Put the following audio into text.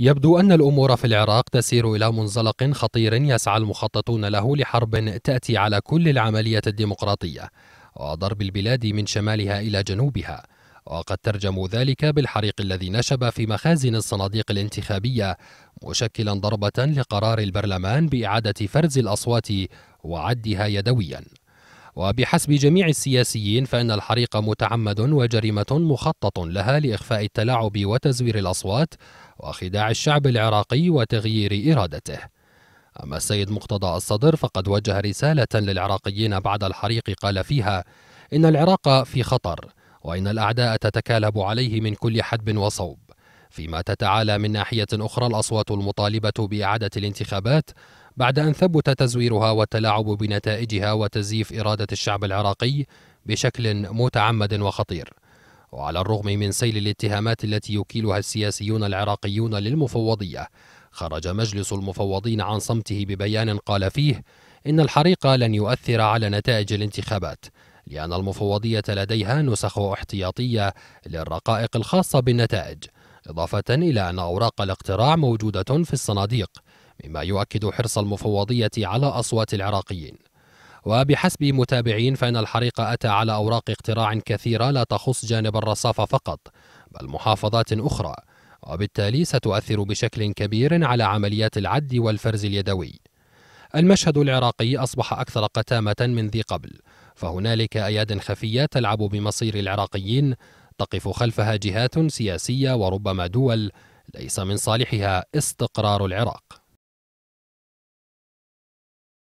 يبدو أن الأمور في العراق تسير إلى منزلق خطير يسعى المخططون له لحرب تأتي على كل العملية الديمقراطية وضرب البلاد من شمالها إلى جنوبها وقد ترجم ذلك بالحريق الذي نشب في مخازن الصناديق الانتخابية مشكلا ضربة لقرار البرلمان بإعادة فرز الأصوات وعدها يدويا وبحسب جميع السياسيين فإن الحريق متعمد وجريمة مخطط لها لإخفاء التلاعب وتزوير الأصوات وخداع الشعب العراقي وتغيير إرادته أما السيد مقتضى الصدر فقد وجه رسالة للعراقيين بعد الحريق قال فيها إن العراق في خطر وإن الأعداء تتكالب عليه من كل حدب وصوب فيما تتعالى من ناحية أخرى الأصوات المطالبة بإعادة الانتخابات بعد أن ثبت تزويرها والتلاعب بنتائجها وتزييف إرادة الشعب العراقي بشكل متعمد وخطير وعلى الرغم من سيل الاتهامات التي يكيلها السياسيون العراقيون للمفوضية خرج مجلس المفوضين عن صمته ببيان قال فيه إن الحريق لن يؤثر على نتائج الانتخابات لأن المفوضية لديها نسخ احتياطية للرقائق الخاصة بالنتائج إضافة إلى أن أوراق الاقتراع موجودة في الصناديق مما يؤكد حرص المفوضية على أصوات العراقيين وبحسب متابعين فإن الحريق أتى على أوراق اقتراع كثيرة لا تخص جانب الرصافة فقط بل محافظات أخرى وبالتالي ستؤثر بشكل كبير على عمليات العد والفرز اليدوي المشهد العراقي أصبح أكثر قتامة من ذي قبل فهنالك أياد خفية تلعب بمصير العراقيين تقف خلفها جهات سياسية وربما دول ليس من صالحها استقرار العراق